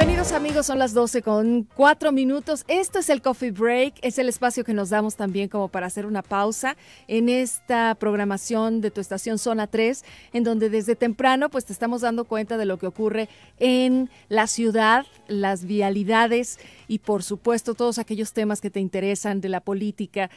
Bienvenidos amigos, son las 12 con 4 minutos. Esto es el Coffee Break, es el espacio que nos damos también como para hacer una pausa en esta programación de tu estación Zona 3, en donde desde temprano pues te estamos dando cuenta de lo que ocurre en la ciudad, las vialidades y por supuesto todos aquellos temas que te interesan de la política,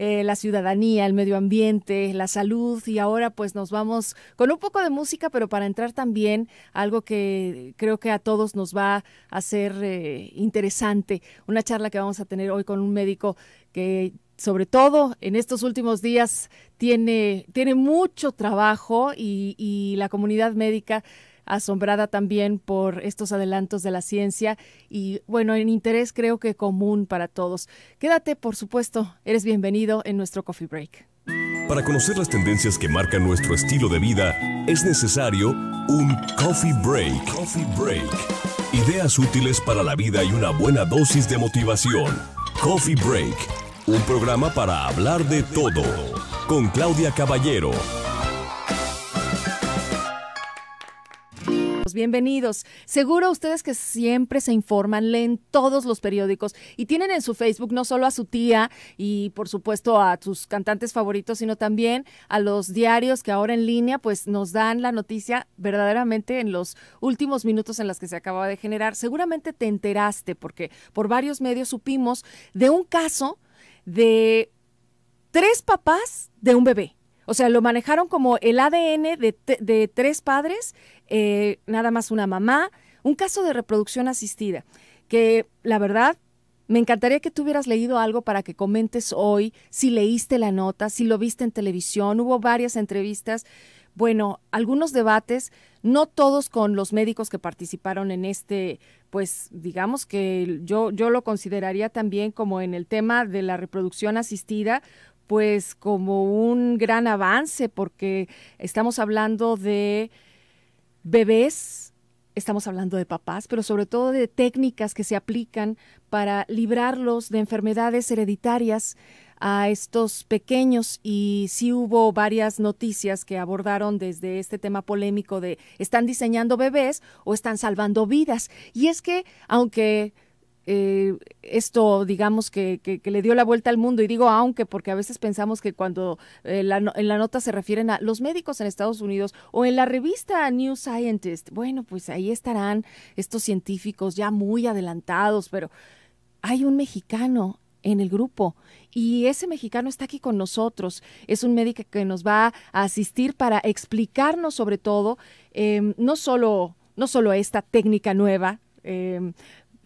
eh, la ciudadanía, el medio ambiente, la salud y ahora pues nos vamos con un poco de música, pero para entrar también algo que creo que a todos nos va a ser eh, interesante, una charla que vamos a tener hoy con un médico que sobre todo en estos últimos días tiene, tiene mucho trabajo y, y, la comunidad médica asombrada también por estos adelantos de la ciencia y bueno, en interés creo que común para todos. Quédate, por supuesto, eres bienvenido en nuestro Coffee Break. Para conocer las tendencias que marcan nuestro estilo de vida, es necesario un coffee break. Coffee break. Ideas útiles para la vida y una buena dosis de motivación. Coffee Break, un programa para hablar de todo, con Claudia Caballero. bienvenidos. Seguro ustedes que siempre se informan, leen todos los periódicos y tienen en su Facebook no solo a su tía y por supuesto a sus cantantes favoritos, sino también a los diarios que ahora en línea pues nos dan la noticia verdaderamente en los últimos minutos en las que se acababa de generar. Seguramente te enteraste porque por varios medios supimos de un caso de tres papás de un bebé. O sea, lo manejaron como el ADN de, tres padres, eh, nada más una mamá, un caso de reproducción asistida, que la verdad me encantaría que tú hubieras leído algo para que comentes hoy si leíste la nota, si lo viste en televisión. Hubo varias entrevistas, bueno, algunos debates, no todos con los médicos que participaron en este, pues digamos que yo, yo lo consideraría también como en el tema de la reproducción asistida, pues como un gran avance porque estamos hablando de bebés, estamos hablando de papás, pero sobre todo de técnicas que se aplican para librarlos de enfermedades hereditarias a estos pequeños y sí hubo varias noticias que abordaron desde este tema polémico de están diseñando bebés o están salvando vidas. Y es que aunque eh, esto, digamos, que, le dio la vuelta al mundo. Y digo aunque, porque a veces pensamos que cuando eh, en la nota se refieren a los médicos en Estados Unidos o en la revista New Scientist, bueno, pues ahí estarán estos científicos ya muy adelantados, pero hay un mexicano en el grupo y ese mexicano está aquí con nosotros. Es un médico que nos va a asistir para explicarnos sobre todo, em, no solo no solo esta técnica nueva, em,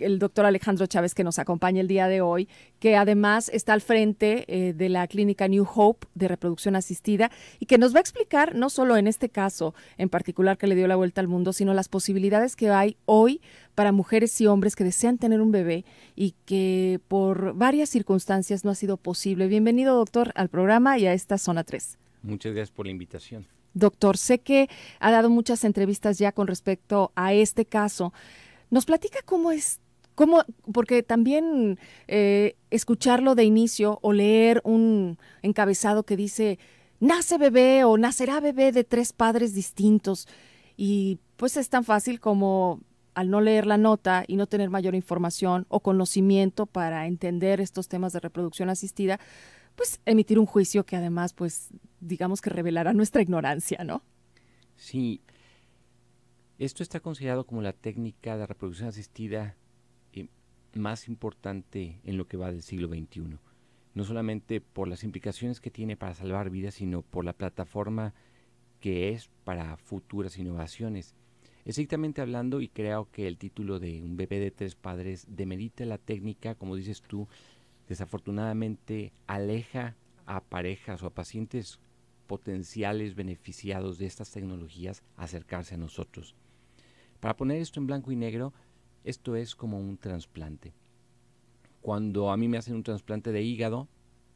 el doctor Alejandro Chávez que nos acompaña el día de hoy, que además está al frente eh, de la clínica New Hope de reproducción asistida y que nos va a explicar no solo en este caso en particular que le dio la vuelta al mundo, sino las posibilidades que hay hoy para mujeres y hombres que desean tener un bebé y que por varias circunstancias no ha sido posible. Bienvenido, doctor, al programa y a esta zona 3. Muchas gracias por la invitación. Doctor, sé que ha dado muchas entrevistas ya con respecto a este caso. Nos platica cómo es ¿Cómo? Porque también eh, escucharlo de inicio o leer un encabezado que dice, nace bebé o nacerá bebé de tres padres distintos. Y pues es tan fácil como al no leer la nota y no tener mayor información o conocimiento para entender estos temas de reproducción asistida, pues emitir un juicio que además, pues digamos que revelará nuestra ignorancia, ¿no? Sí. Esto está considerado como la técnica de reproducción asistida más importante en lo que va del siglo XXI, no solamente por las implicaciones que tiene para salvar vidas, sino por la plataforma que es para futuras innovaciones. Estrictamente hablando, y creo que el título de Un bebé de tres padres demerita la técnica, como dices tú, desafortunadamente aleja a parejas o a pacientes potenciales beneficiados de estas tecnologías a acercarse a nosotros. Para poner esto en blanco y negro, esto es como un trasplante. Cuando a mí me hacen un trasplante de hígado,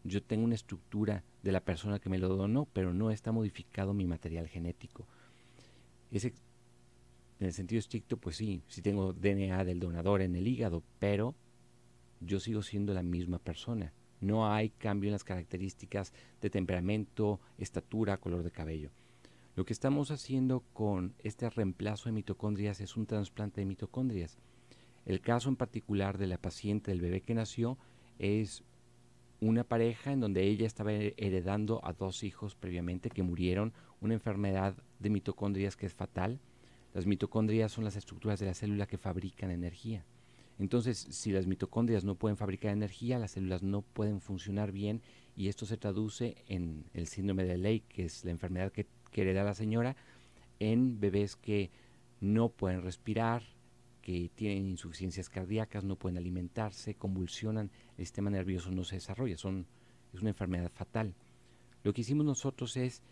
yo tengo una estructura de la persona que me lo donó, pero no está modificado mi material genético. en el sentido estricto, pues sí, sí tengo DNA del donador en el hígado, pero yo sigo siendo la misma persona. No hay cambio en las características de temperamento, estatura, color de cabello. Lo que estamos haciendo con este reemplazo de mitocondrias es un trasplante de mitocondrias. El caso en particular de la paciente, del bebé que nació, es una pareja en donde ella estaba heredando a dos hijos previamente que murieron, una enfermedad de mitocondrias que es fatal. Las mitocondrias son las estructuras de la célula que fabrican energía. Entonces, si las mitocondrias no pueden fabricar energía, las células no pueden funcionar bien y esto se traduce en el síndrome de Ley, que es la enfermedad que, que hereda la señora, en bebés que no pueden respirar, que tienen insuficiencias cardíacas, no pueden alimentarse, convulsionan, el sistema nervioso no se desarrolla, son, es una enfermedad fatal. Lo que hicimos nosotros es,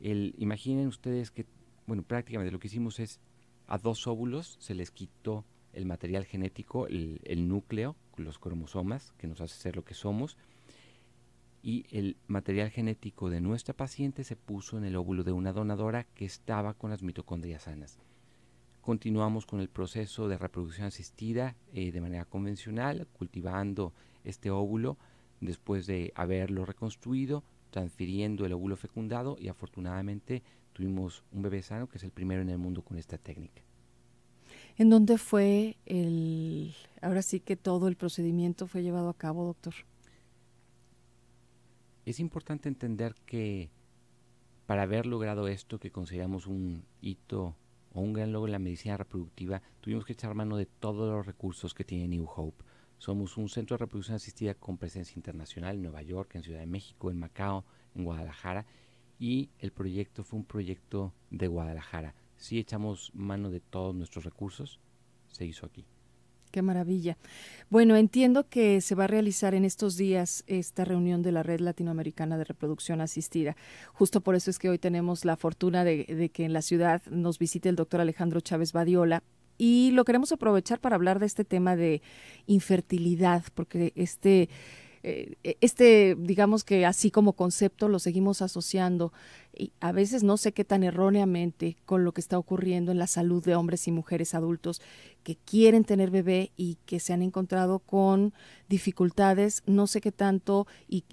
el, imaginen ustedes que, bueno, prácticamente lo que hicimos es, a dos óvulos se les quitó el material genético, el, el núcleo, los cromosomas, que nos hace ser lo que somos, y el material genético de nuestra paciente se puso en el óvulo de una donadora que estaba con las mitocondrias sanas. Continuamos con el proceso de reproducción asistida eh, de manera convencional, cultivando este óvulo después de haberlo reconstruido, transfiriendo el óvulo fecundado y afortunadamente tuvimos un bebé sano que es el primero en el mundo con esta técnica. ¿En dónde fue el, ahora sí que todo el procedimiento fue llevado a cabo, doctor? Es importante entender que para haber logrado esto que consideramos un hito o un gran logro en la medicina reproductiva, tuvimos que echar mano de todos los recursos que tiene New Hope. Somos un centro de reproducción asistida con presencia internacional en Nueva York, en Ciudad de México, en Macao, en Guadalajara y el proyecto fue un proyecto de Guadalajara. Si echamos mano de todos nuestros recursos, se hizo aquí. Qué maravilla. Bueno, entiendo que se va a realizar en estos días esta reunión de la Red Latinoamericana de Reproducción Asistida. Justo por eso es que hoy tenemos la fortuna de, que en la ciudad nos visite el doctor Alejandro Chávez Badiola, y lo queremos aprovechar para hablar de este tema de infertilidad, porque este eh, e, este, digamos que así como concepto lo seguimos asociando y a veces no sé qué tan erróneamente con lo que está ocurriendo en la salud de hombres y mujeres adultos que quieren tener bebé y que se han encontrado con dificultades, no sé qué tanto y,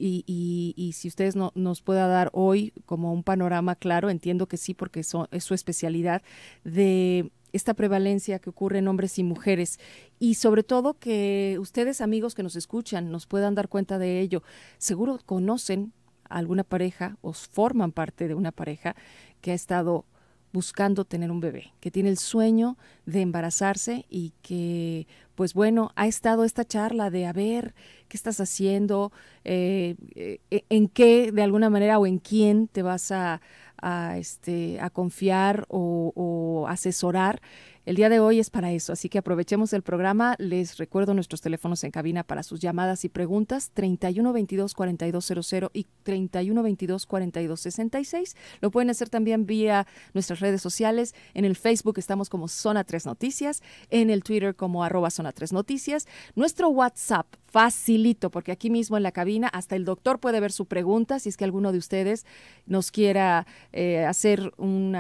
si ustedes no, nos pueda dar hoy como un panorama claro, entiendo que sí porque es su especialidad, de esta prevalencia que ocurre en hombres y mujeres y sobre todo que ustedes amigos que nos escuchan nos puedan dar cuenta de ello. Seguro conocen alguna pareja o forman parte de una pareja que ha estado buscando tener un bebé, que tiene el sueño de embarazarse y que, pues bueno, ha estado esta charla de a ver qué estás haciendo, eh, eh, en qué de alguna manera o en quién te vas a, a, este, a confiar o, o asesorar el día de hoy es para eso, así que aprovechemos el programa. Les recuerdo nuestros teléfonos en cabina para sus llamadas y preguntas, 3122-4200 y 3122-4266. Lo pueden hacer también vía nuestras redes sociales. En el Facebook estamos como Zona 3 Noticias, en el Twitter como arroba Zona 3 Noticias. Nuestro WhatsApp facilito, porque aquí mismo en la cabina hasta el doctor puede ver su pregunta, si es que alguno de ustedes nos quiera eh, hacer un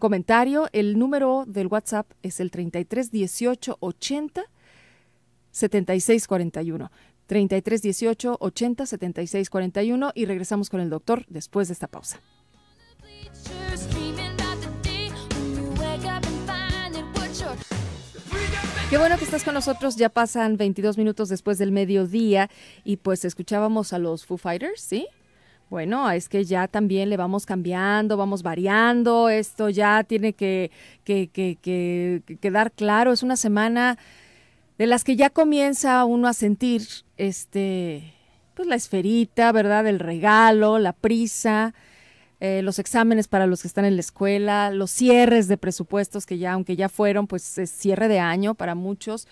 comentario. El número del WhatsApp es el 33 18 80 76 41. 33 18 80 76 41 y regresamos con el doctor después de esta pausa. Qué bueno que estás con nosotros, ya pasan 22 minutos después del mediodía y pues escuchábamos a los Foo Fighters, ¿sí? Bueno, es que ya también le vamos cambiando, vamos variando, esto ya tiene que, que, que, quedar claro, es una semana de las que ya comienza uno a sentir este pues la esferita, ¿verdad? El regalo, la prisa, eh, los exámenes para los que están en la escuela, los cierres de presupuestos que ya, aunque ya fueron, pues es cierre de año para muchos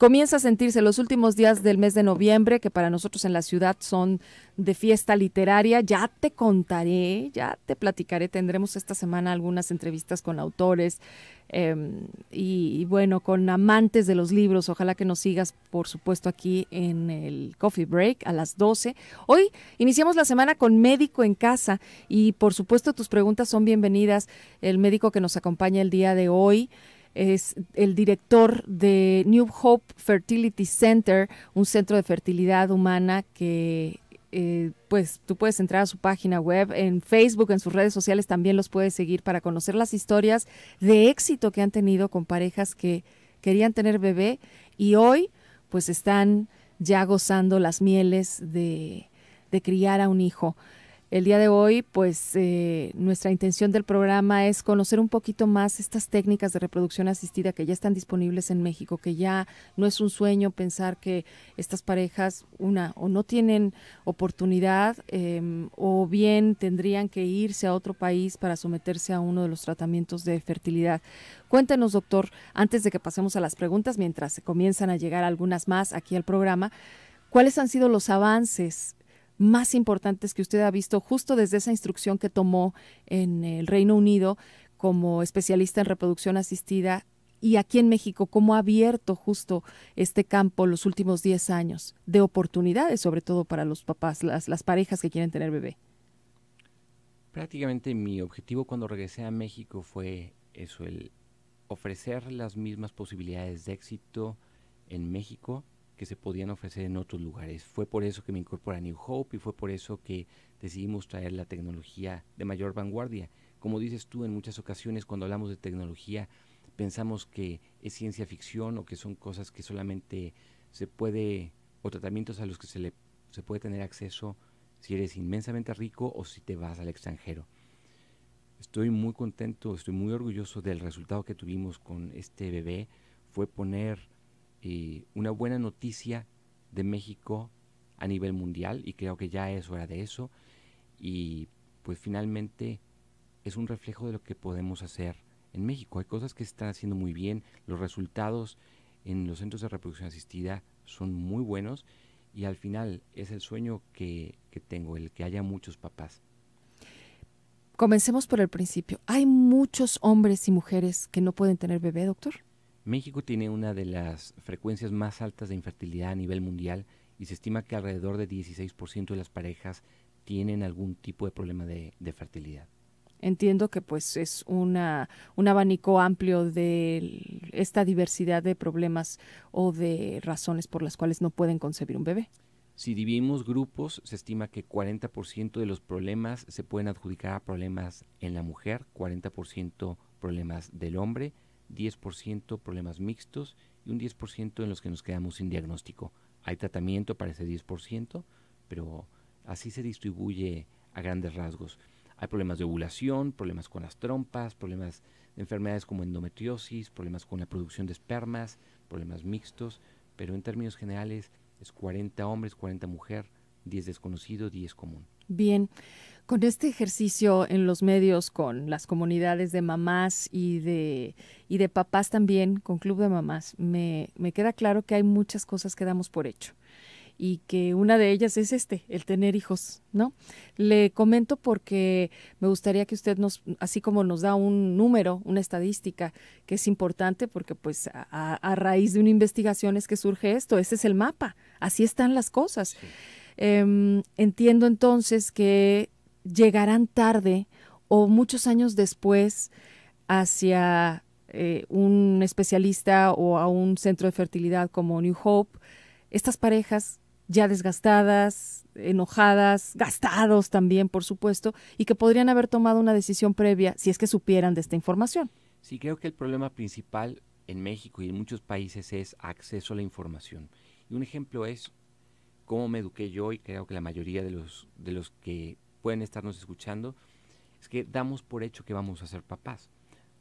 comienza a sentirse los últimos días del mes de noviembre, que para nosotros en la ciudad son de fiesta literaria. Ya te contaré, ya te platicaré, tendremos esta semana algunas entrevistas con autores em, y, bueno, con amantes de los libros. Ojalá que nos sigas, por supuesto, aquí en el Coffee Break a las 12. Hoy iniciamos la semana con médico en casa y por supuesto tus preguntas son bienvenidas. El médico que nos acompaña el día de hoy es el director de New Hope Fertility Center, un centro de fertilidad humana que eh, pues tú puedes entrar a su página web, en Facebook, en sus redes sociales también los puedes seguir para conocer las historias de éxito que han tenido con parejas que querían tener bebé y hoy pues están ya gozando las mieles de, de criar a un hijo. El día de hoy, pues eh, nuestra intención del programa es conocer un poquito más estas técnicas de reproducción asistida que ya están disponibles en México, que ya no es un sueño pensar que estas parejas, una, o no tienen oportunidad, em, o bien tendrían que irse a otro país para someterse a uno de los tratamientos de fertilidad. Cuéntenos, doctor, antes de que pasemos a las preguntas, mientras se comienzan a llegar algunas más aquí al programa, ¿cuáles han sido los avances más importantes que usted ha visto justo desde esa instrucción que tomó en el Reino Unido como especialista en reproducción asistida y aquí en México, cómo ha abierto justo este campo los últimos 10 años de oportunidades, sobre todo para los papás, las, las parejas que quieren tener bebé. Prácticamente mi objetivo cuando regresé a México fue eso, el ofrecer las mismas posibilidades de éxito en México que se podían ofrecer en otros lugares. Fue por eso que me incorporé a New Hope y fue por eso que decidimos traer la tecnología de mayor vanguardia. Como dices tú, en muchas ocasiones cuando hablamos de tecnología pensamos que es ciencia ficción o que son cosas que solamente se puede, o tratamientos a los que se, le, se puede tener acceso si eres inmensamente rico o si te vas al extranjero. Estoy muy contento, estoy muy orgulloso del resultado que tuvimos con este bebé. Fue poner una buena noticia de México a nivel mundial y creo que ya es hora de eso y pues finalmente es un reflejo de lo que podemos hacer en México. Hay cosas que se están haciendo muy bien, los resultados en los centros de reproducción asistida son muy buenos y al final es el sueño que, que tengo, el que haya muchos papás. Comencemos por el principio. Hay muchos hombres y mujeres que no pueden tener bebé, doctor. México tiene una de las frecuencias más altas de infertilidad a nivel mundial y se estima que alrededor de 16% de las parejas tienen algún tipo de problema de, fertilidad. Entiendo que pues es una, un abanico amplio de esta diversidad de problemas o de razones por las cuales no pueden concebir un bebé. Si dividimos grupos, se estima que 40% de los problemas se pueden adjudicar a problemas en la mujer, 40% problemas del hombre, 10% problemas mixtos y un 10% en los que nos quedamos sin diagnóstico. Hay tratamiento para ese 10%, pero así se distribuye a grandes rasgos. Hay problemas de ovulación, problemas con las trompas, problemas de enfermedades como endometriosis, problemas con la producción de espermas, problemas mixtos, pero en términos generales es 40 hombres, 40 mujeres, 10 desconocidos, 10 común. Bien con este ejercicio en los medios, con las comunidades de mamás y de, y de papás también, con Club de Mamás, me, queda claro que hay muchas cosas que damos por hecho y que una de ellas es este, el tener hijos, ¿no? Le comento porque me gustaría que usted nos, así como nos da un número, una estadística que es importante porque pues a, raíz de una investigación es que surge esto, ese es el mapa, así están las cosas. Em, entiendo entonces que llegarán tarde o muchos años después hacia eh, un especialista o a un centro de fertilidad como New Hope, estas parejas ya desgastadas, enojadas, gastados también, por supuesto, y que podrían haber tomado una decisión previa si es que supieran de esta información. Sí, creo que el problema principal en México y en muchos países es acceso a la información. Y un ejemplo es cómo me eduqué yo y creo que la mayoría de los, de los que pueden estarnos escuchando, es que damos por hecho que vamos a ser papás.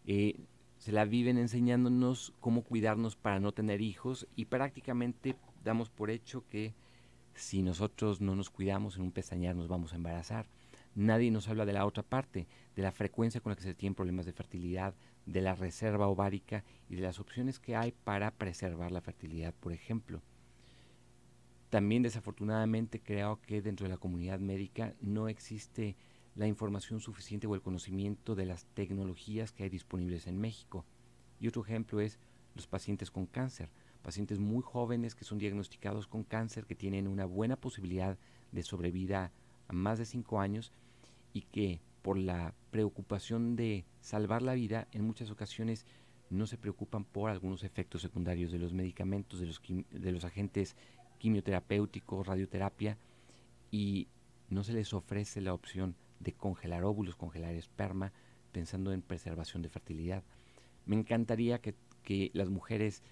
Eh, se la viven enseñándonos cómo cuidarnos para no tener hijos y prácticamente damos por hecho que si nosotros no nos cuidamos en un pestañear nos vamos a embarazar. Nadie nos habla de la otra parte, de la frecuencia con la que se tienen problemas de fertilidad, de la reserva ovárica y de las opciones que hay para preservar la fertilidad, por ejemplo. También desafortunadamente creo que dentro de la comunidad médica no existe la información suficiente o el conocimiento de las tecnologías que hay disponibles en México. Y otro ejemplo es los pacientes con cáncer, pacientes muy jóvenes que son diagnosticados con cáncer, que tienen una buena posibilidad de sobrevida a más de cinco años y que por la preocupación de salvar la vida en muchas ocasiones no se preocupan por algunos efectos secundarios de los medicamentos, de los, de los agentes quimioterapéutico, radioterapia, y no se les ofrece la opción de congelar óvulos, congelar esperma, pensando en preservación de fertilidad. Me encantaría que, las mujeres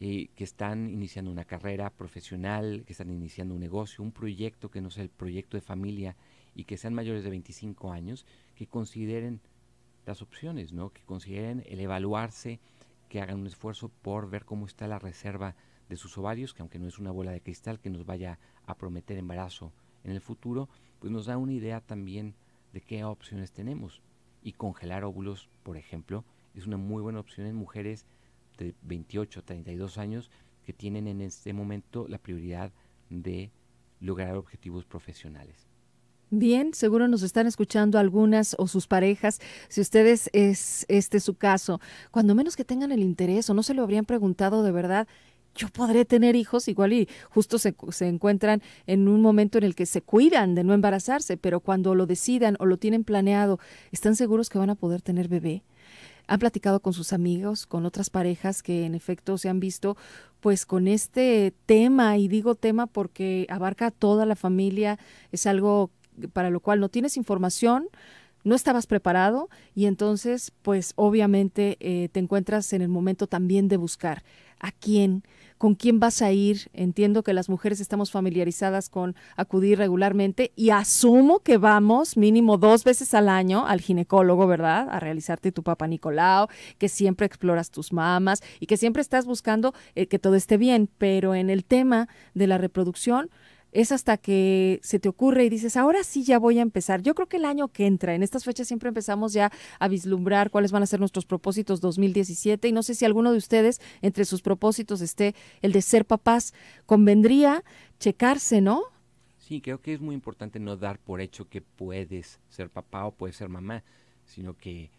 eh, que están iniciando una carrera profesional, que están iniciando un negocio, un proyecto que no sea el proyecto de familia y que sean mayores de 25 años, que consideren las opciones, ¿no? que consideren el evaluarse, que hagan un esfuerzo por ver cómo está la reserva de sus ovarios, que aunque no es una bola de cristal que nos vaya a prometer embarazo en el futuro, pues nos da una idea también de qué opciones tenemos. Y congelar óvulos, por ejemplo, es una muy buena opción en mujeres de 28 a 32 años que tienen en este momento la prioridad de lograr objetivos profesionales. Bien, seguro nos están escuchando algunas o sus parejas. Si ustedes es este su caso, cuando menos que tengan el interés o no se lo habrían preguntado de verdad, yo podré tener hijos igual y justo se, encuentran en un momento en el que se cuidan de no embarazarse, pero cuando lo decidan o lo tienen planeado, ¿están seguros que van a poder tener bebé? Han platicado con sus amigos, con otras parejas que en efecto se han visto pues con este tema, y digo tema porque abarca a toda la familia, es algo para lo cual no tienes información, no estabas preparado y entonces pues obviamente eh, te encuentras en el momento también de buscar a quién con quién vas a ir. Entiendo que las mujeres estamos familiarizadas con acudir regularmente y asumo que vamos mínimo dos veces al año al ginecólogo, ¿verdad? A realizarte tu papá Nicolau, que siempre exploras tus mamas y que siempre estás buscando eh, que todo esté bien, pero en el tema de la reproducción, es hasta que se te ocurre y dices, ahora sí ya voy a empezar. Yo creo que el año que entra, en estas fechas siempre empezamos ya a vislumbrar cuáles van a ser nuestros propósitos 2017 y no sé si alguno de ustedes entre sus propósitos esté el de ser papás. Convendría checarse, ¿no? Sí, creo que es muy importante no dar por hecho que puedes ser papá o puedes ser mamá, sino que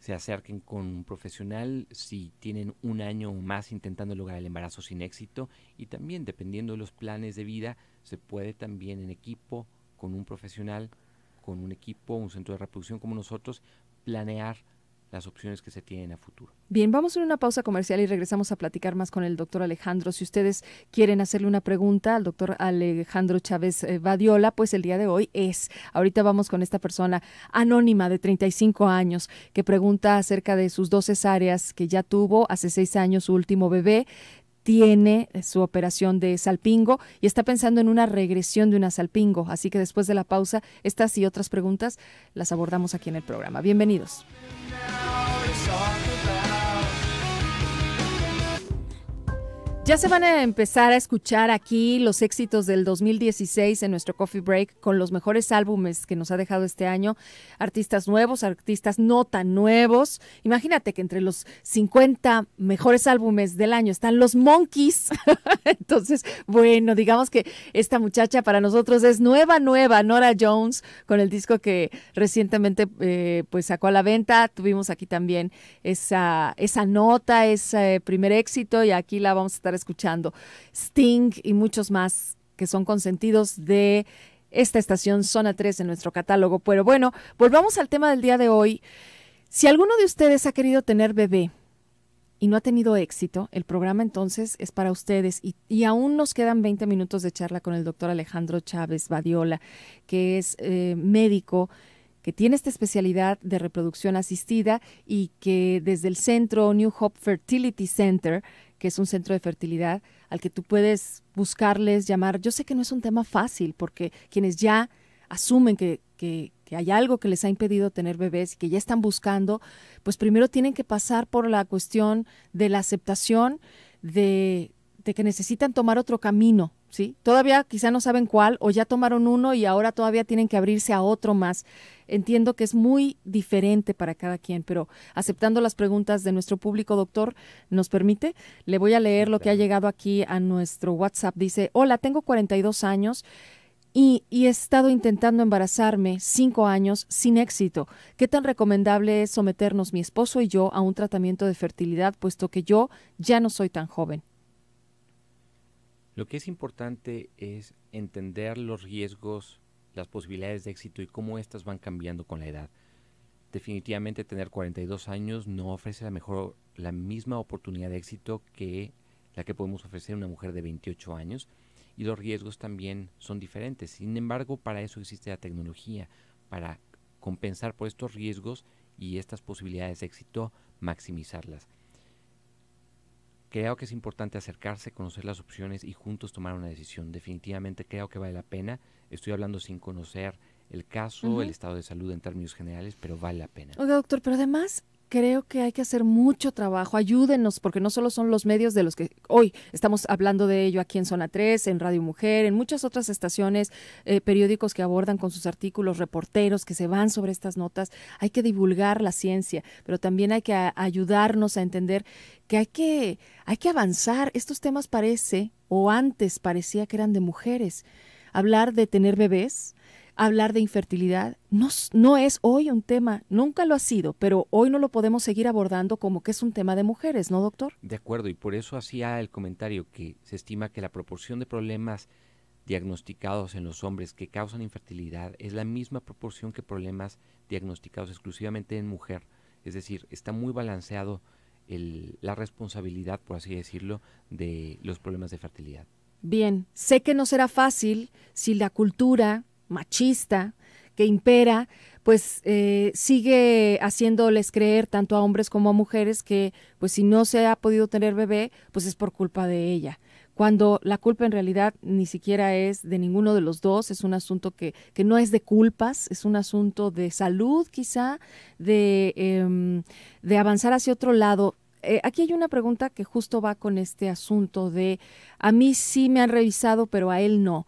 se acerquen con un profesional si tienen un año o más intentando lograr el embarazo sin éxito y también dependiendo de los planes de vida se puede también en equipo con un profesional, con un equipo, un centro de reproducción como nosotros, planear las opciones que se tienen a futuro. Bien, vamos a una pausa comercial y regresamos a platicar más con el doctor Alejandro. Si ustedes quieren hacerle una pregunta al doctor Alejandro Chávez eh, Badiola, pues el día de hoy es. Ahorita vamos con esta persona anónima de 35 años que pregunta acerca de sus dos cesáreas que ya tuvo hace seis años su último bebé tiene eh, su operación de salpingo y está pensando en una regresión de una salpingo. Así que después de la pausa, estas y otras preguntas las abordamos aquí en el programa. Bienvenidos. Ya se van a empezar a escuchar aquí los éxitos del 2016 en nuestro Coffee Break con los mejores álbumes que nos ha dejado este año, artistas nuevos, artistas no tan nuevos. Imagínate que entre los 50 mejores álbumes del año están los Monkeys. Entonces, bueno, digamos que esta muchacha para nosotros es nueva, nueva, Nora Jones, con el disco que recientemente eh, pues sacó a la venta. Tuvimos aquí también esa, esa nota, ese primer éxito y aquí la vamos a estar escuchando. Sting y muchos más que son consentidos de esta estación Zona 3 en nuestro catálogo. Pero bueno, volvamos al tema del día de hoy. Si alguno de ustedes ha querido tener bebé y no ha tenido éxito, el programa entonces es para ustedes y, aún nos quedan 20 minutos de charla con el doctor Alejandro Chávez Badiola, que es eh, médico que tiene esta especialidad de reproducción asistida y que desde el centro New Hope Fertility Center que es un centro de fertilidad al que tú puedes buscarles, llamar. Yo sé que no es un tema fácil porque quienes ya asumen que, que, hay algo que les ha impedido tener bebés y que ya están buscando, pues primero tienen que pasar por la cuestión de la aceptación de, de que necesitan tomar otro camino ¿sí? Todavía quizá no saben cuál o ya tomaron uno y ahora todavía tienen que abrirse a otro más. Entiendo que es muy diferente para cada quien, pero aceptando las preguntas de nuestro público, doctor, ¿nos permite? Le voy a leer lo que ha llegado aquí a nuestro WhatsApp. Dice, hola, tengo 42 años. Y, y, he estado intentando embarazarme cinco años sin éxito. ¿Qué tan recomendable es someternos mi esposo y yo a un tratamiento de fertilidad, puesto que yo ya no soy tan joven? Lo que es importante es entender los riesgos, las posibilidades de éxito y cómo éstas van cambiando con la edad. Definitivamente tener 42 años no ofrece la mejor la misma oportunidad de éxito que la que podemos ofrecer a una mujer de 28 años y los riesgos también son diferentes. Sin embargo, para eso existe la tecnología para compensar por estos riesgos y estas posibilidades de éxito maximizarlas. Creo que es importante acercarse, conocer las opciones y juntos tomar una decisión. Definitivamente creo que vale la pena. Estoy hablando sin conocer el caso, el estado de salud en términos generales, pero vale la pena. Oiga, doctor, pero además creo que hay que hacer mucho trabajo. Ayúdenos, porque no solo son los medios de los que hoy estamos hablando de ello aquí en Zona 3, en Radio Mujer, en muchas otras estaciones, eh, periódicos que abordan con sus artículos, reporteros que se van sobre estas notas. Hay que divulgar la ciencia, pero también hay que ayudarnos a entender que hay que, hay que avanzar. Estos temas parece, o antes parecía que eran de mujeres. Hablar de tener bebés, hablar de infertilidad no, no, es hoy un tema, nunca lo ha sido, pero hoy no lo podemos seguir abordando como que es un tema de mujeres, ¿no, doctor? De acuerdo, y por eso hacía el comentario que se estima que la proporción de problemas diagnosticados en los hombres que causan infertilidad es la misma proporción que problemas diagnosticados exclusivamente en mujer. Es decir, está muy balanceado el, la responsabilidad, por así decirlo, de los problemas de fertilidad. Bien, sé que no será fácil si la cultura machista que impera, pues eh, sigue haciéndoles creer tanto a hombres como a mujeres que pues si no se ha podido tener bebé, pues es por culpa de ella cuando la culpa en realidad ni siquiera es de ninguno de los dos, es un asunto que, que no es de culpas, es un asunto de salud quizá, de, em, de avanzar hacia otro lado. Eh, aquí hay una pregunta que justo va con este asunto de a mí sí me han revisado, pero a él no.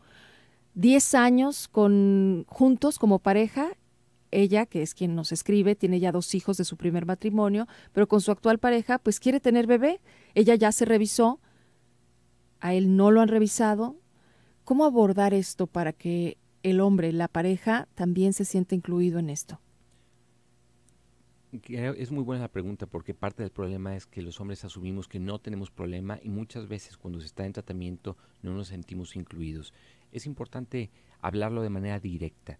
10 años con, juntos como pareja. Ella, que es quien nos escribe, tiene ya dos hijos de su primer matrimonio, pero con su actual pareja, pues quiere tener bebé. Ella ya se revisó, a él no lo han revisado. ¿Cómo abordar esto para que el hombre, la pareja, también se sienta incluido en esto? Es muy buena la pregunta porque parte del problema es que los hombres asumimos que no tenemos problema y muchas veces cuando se está en tratamiento no nos sentimos incluidos es importante hablarlo de manera directa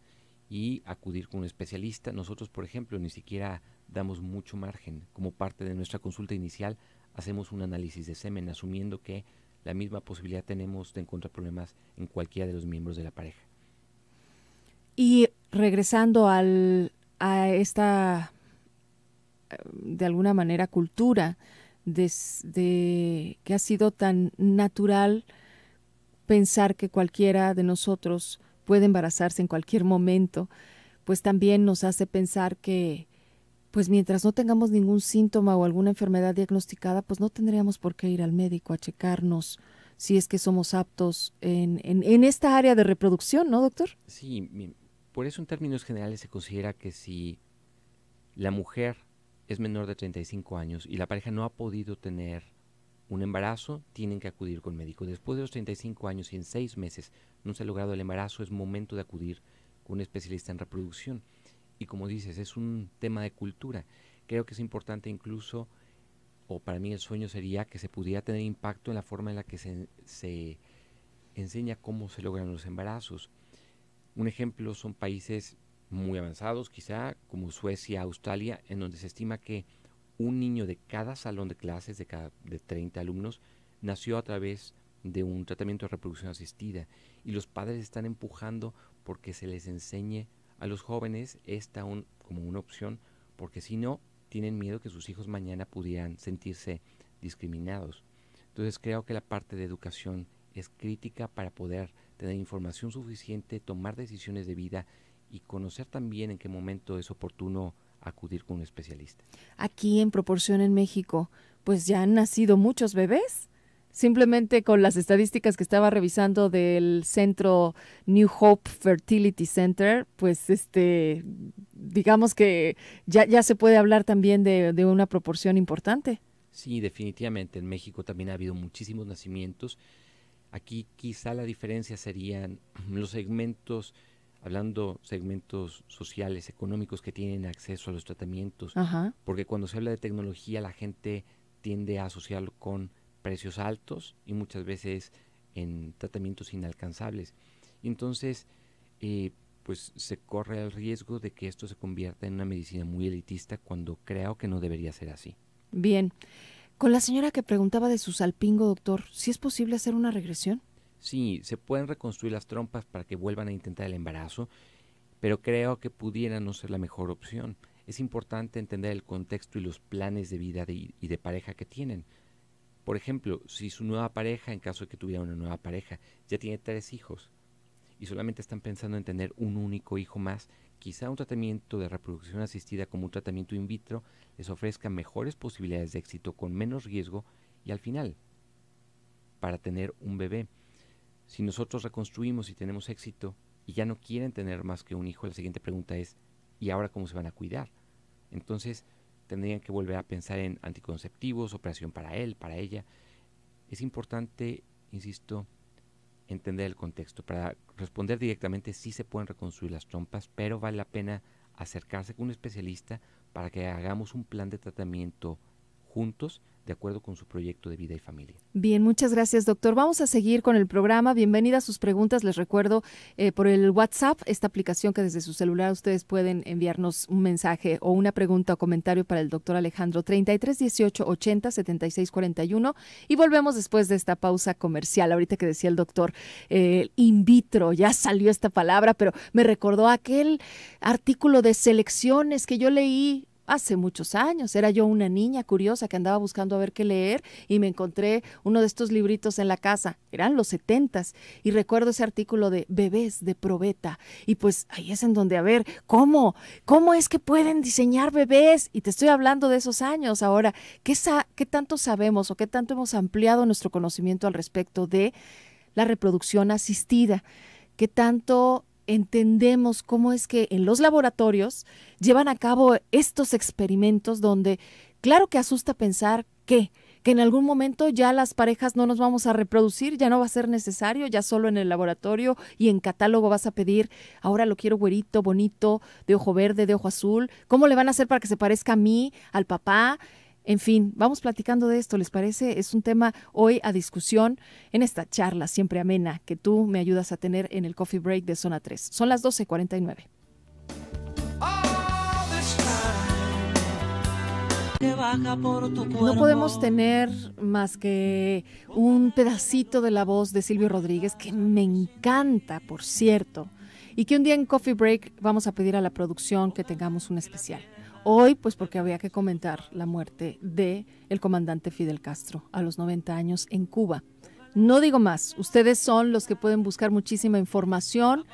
y acudir con un especialista. Nosotros, por ejemplo, ni siquiera damos mucho margen. Como parte de nuestra consulta inicial, hacemos un análisis de semen, asumiendo que la misma posibilidad tenemos de encontrar problemas en cualquiera de los miembros de la pareja. Y regresando al, a esta, eh, de alguna manera, cultura de, que ha sido tan natural pensar que cualquiera de nosotros puede embarazarse en cualquier momento, pues también nos hace pensar que, pues mientras no tengamos ningún síntoma o alguna enfermedad diagnosticada, pues no tendríamos por qué ir al médico a checarnos si es que somos aptos en, en, esta área de reproducción, ¿no, doctor? Sí, por eso en términos generales se considera que si la mujer es menor de 35 años y la pareja no ha podido tener un embarazo, tienen que acudir con médico. Después de los 35 años y en 6 meses no se ha logrado el embarazo, es momento de acudir con un especialista en reproducción. Y como dices, es un tema de cultura. Creo que es importante incluso, o para mí el sueño sería que se pudiera tener impacto en la forma en la que se, se enseña cómo se logran los embarazos. Un ejemplo son países muy avanzados, quizá como Suecia, Australia, en donde se estima que un niño de cada salón de clases, de, cada, de 30 alumnos, nació a través de un tratamiento de reproducción asistida y los padres están empujando porque se les enseñe a los jóvenes esta un, como una opción, porque si no, tienen miedo que sus hijos mañana pudieran sentirse discriminados. Entonces creo que la parte de educación es crítica para poder tener información suficiente, tomar decisiones de vida y conocer también en qué momento es oportuno acudir con un especialista. Aquí en proporción en México, pues ya han nacido muchos bebés. Simplemente con las estadísticas que estaba revisando del centro New Hope Fertility Center, pues este, digamos que ya, se puede hablar también de, de una proporción importante. Sí, definitivamente. En México también ha habido muchísimos nacimientos. Aquí quizá la diferencia serían los segmentos hablando segmentos sociales, económicos que tienen acceso a los tratamientos, porque cuando se habla de tecnología la gente tiende a asociarlo con precios altos y muchas veces en tratamientos inalcanzables. entonces, eh, pues se corre el riesgo de que esto se convierta en una medicina muy elitista cuando creo que no debería ser así. Bien. Con la señora que preguntaba de su salpingo, doctor, ¿si es posible hacer una regresión? Sí, se pueden reconstruir las trompas para que vuelvan a intentar el embarazo, pero creo que pudiera no ser la mejor opción. Es importante entender el contexto y los planes de vida y de pareja que tienen. Por ejemplo, si su nueva pareja, en caso de que tuviera una nueva pareja, ya tiene tres hijos y solamente están pensando en tener un único hijo más, quizá un tratamiento de reproducción asistida como un tratamiento in vitro les ofrezca mejores posibilidades de éxito con menos riesgo y al final, para tener un bebé. Si nosotros reconstruimos y tenemos éxito y ya no quieren tener más que un hijo, la siguiente pregunta es, ¿y ahora cómo se van a cuidar? Entonces tendrían que volver a pensar en anticonceptivos, operación para él, para ella. Es importante, insisto, entender el contexto. Para responder directamente, sí se pueden reconstruir las trompas, pero vale la pena acercarse con un especialista para que hagamos un plan de tratamiento juntos de acuerdo con su proyecto de vida y familia. Bien, muchas gracias, doctor. Vamos a seguir con el programa. Bienvenidas sus preguntas. Les recuerdo eh, por el WhatsApp, esta aplicación que desde su celular ustedes pueden enviarnos un mensaje o una pregunta o comentario para el doctor Alejandro 33 18 80 76 41. Y volvemos después de esta pausa comercial. Ahorita que decía el doctor, el eh, in vitro, ya salió esta palabra, pero me recordó aquel artículo de selecciones que yo leí hace muchos años. Era yo una niña curiosa que andaba buscando a ver qué leer y me encontré uno de estos libritos en la casa. Eran los setentas y recuerdo ese artículo de bebés de probeta. Y pues ahí es en donde, a ver, ¿cómo? ¿Cómo es que pueden diseñar bebés? Y te estoy hablando de esos años ahora. ¿Qué, qué tanto sabemos o qué tanto hemos ampliado nuestro conocimiento al respecto de la reproducción asistida? ¿Qué tanto entendemos cómo es que en los laboratorios llevan a cabo estos experimentos donde, claro que asusta pensar que que en algún momento ya las parejas no nos vamos a reproducir, ya no va a ser necesario, ya solo en el laboratorio y en catálogo vas a pedir, ahora lo quiero güerito, bonito, de ojo verde, de ojo azul, ¿cómo le van a hacer para que se parezca a mí, al papá? En fin, vamos platicando de esto, ¿les parece? Es un tema hoy a discusión en esta charla siempre amena que tú me ayudas a tener en el Coffee Break de Zona 3. Son las 12.49. No podemos tener más que un pedacito de la voz de Silvio Rodríguez, que me encanta, por cierto, y que un día en Coffee Break vamos a pedir a la producción que tengamos un especial Hoy, pues porque había que comentar la muerte de el comandante Fidel Castro a los 90 años en Cuba. No digo más, ustedes son los que pueden buscar muchísima información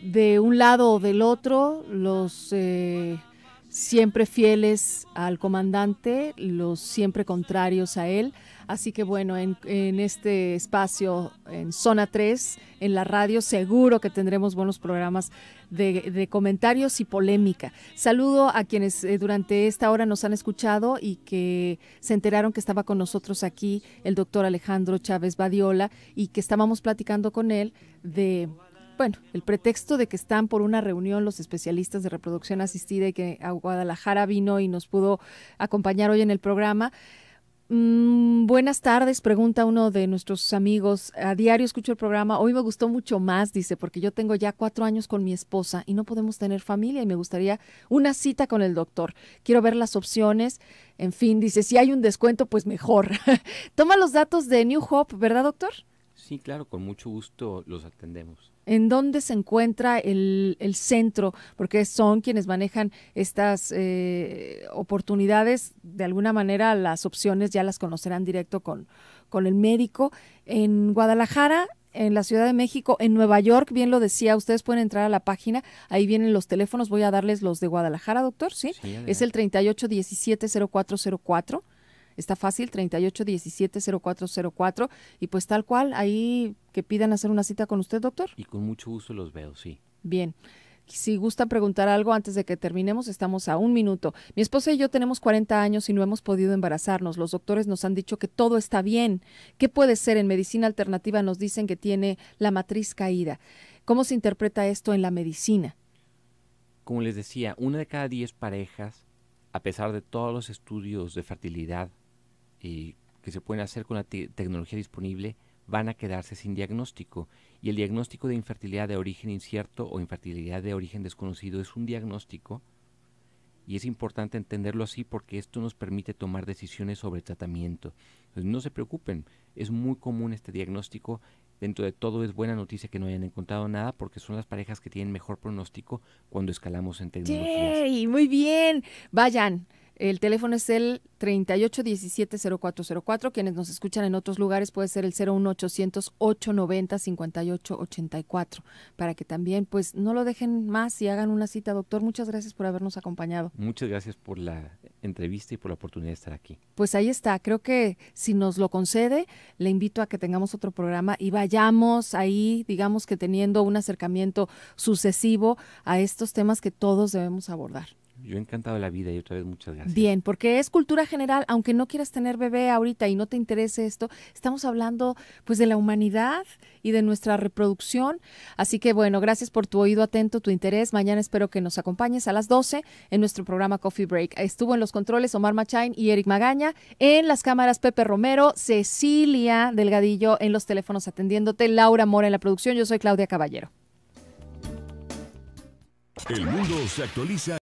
de un lado o del otro, los eh, siempre fieles al comandante, los siempre contrarios a él. Así que bueno, en, este espacio, en Zona 3, en la radio, seguro que tendremos buenos programas de, comentarios y polémica. Saludo a quienes eh, durante esta hora nos han escuchado y que se enteraron que estaba con nosotros aquí el doctor Alejandro Chávez Badiola y que estábamos platicando con él de bueno, el pretexto de que están por una reunión los especialistas de reproducción asistida y que a Guadalajara vino y nos pudo acompañar hoy en el programa. Mm, buenas tardes, pregunta uno de nuestros amigos. A diario escucho el programa. Hoy me gustó mucho más, dice, porque yo tengo ya cuatro años con mi esposa y no podemos tener familia y me gustaría una cita con el doctor. Quiero ver las opciones. En fin, dice, si hay un descuento, pues mejor. Toma los datos de New Hope, ¿verdad, doctor? Sí, claro, con mucho gusto los atendemos. ¿En dónde se encuentra el, centro? Porque son quienes manejan estas eh, oportunidades. De alguna manera las opciones ya las conocerán directo con, el médico. En Guadalajara, en la Ciudad de México, en Nueva York, bien lo decía, ustedes pueden entrar a la página, ahí vienen los teléfonos, voy a darles los de Guadalajara, doctor, ¿sí? es el 3817-0404 está fácil, 3817-0404. y pues tal cual, ahí que pidan hacer una cita con usted, doctor. Y con mucho gusto los veo, sí. Bien. Si gustan preguntar algo antes de que terminemos, estamos a un minuto. Mi esposa y yo tenemos 40 años y no hemos podido embarazarnos. Los doctores nos han dicho que todo está bien. ¿Qué puede ser? En medicina alternativa nos dicen que tiene la matriz caída. ¿Cómo se interpreta esto en la medicina? Como les decía, una de cada diez parejas, a pesar de todos los estudios de fertilidad eh, que se pueden hacer con la tecnología disponible van a quedarse sin diagnóstico. Y el diagnóstico de infertilidad de origen incierto o infertilidad de origen desconocido es un diagnóstico y es importante entenderlo así porque esto nos permite tomar decisiones sobre tratamiento. Entonces, no se preocupen, es muy común este diagnóstico. Dentro de todo es buena noticia que no hayan encontrado nada porque son las parejas que tienen mejor pronóstico cuando escalamos en tecnología Muy bien, vayan el teléfono es el 3817-0404. Quienes nos escuchan en otros lugares puede ser el 01800-890-5884 para que también pues no lo dejen más y hagan una cita. Doctor, muchas gracias por habernos acompañado. Muchas gracias por la entrevista y por la oportunidad de estar aquí. Pues ahí está. Creo que si nos lo concede, le invito a que tengamos otro programa y vayamos ahí, digamos que teniendo un acercamiento sucesivo a estos temas que todos debemos abordar. Yo he encantado la vida y otra vez muchas gracias. Bien, porque es cultura general, aunque no quieras tener bebé ahorita y no te interese esto, estamos hablando pues de la humanidad y de nuestra reproducción. Así que bueno, gracias por tu oído atento, tu interés. Mañana espero que nos acompañes a las 12 en nuestro programa Coffee Break. Estuvo en los controles Omar Machain y Eric Magaña, en las cámaras Pepe Romero, Cecilia Delgadillo en los teléfonos atendiéndote, Laura Mora en la producción. Yo soy Claudia Caballero. El mundo se actualiza.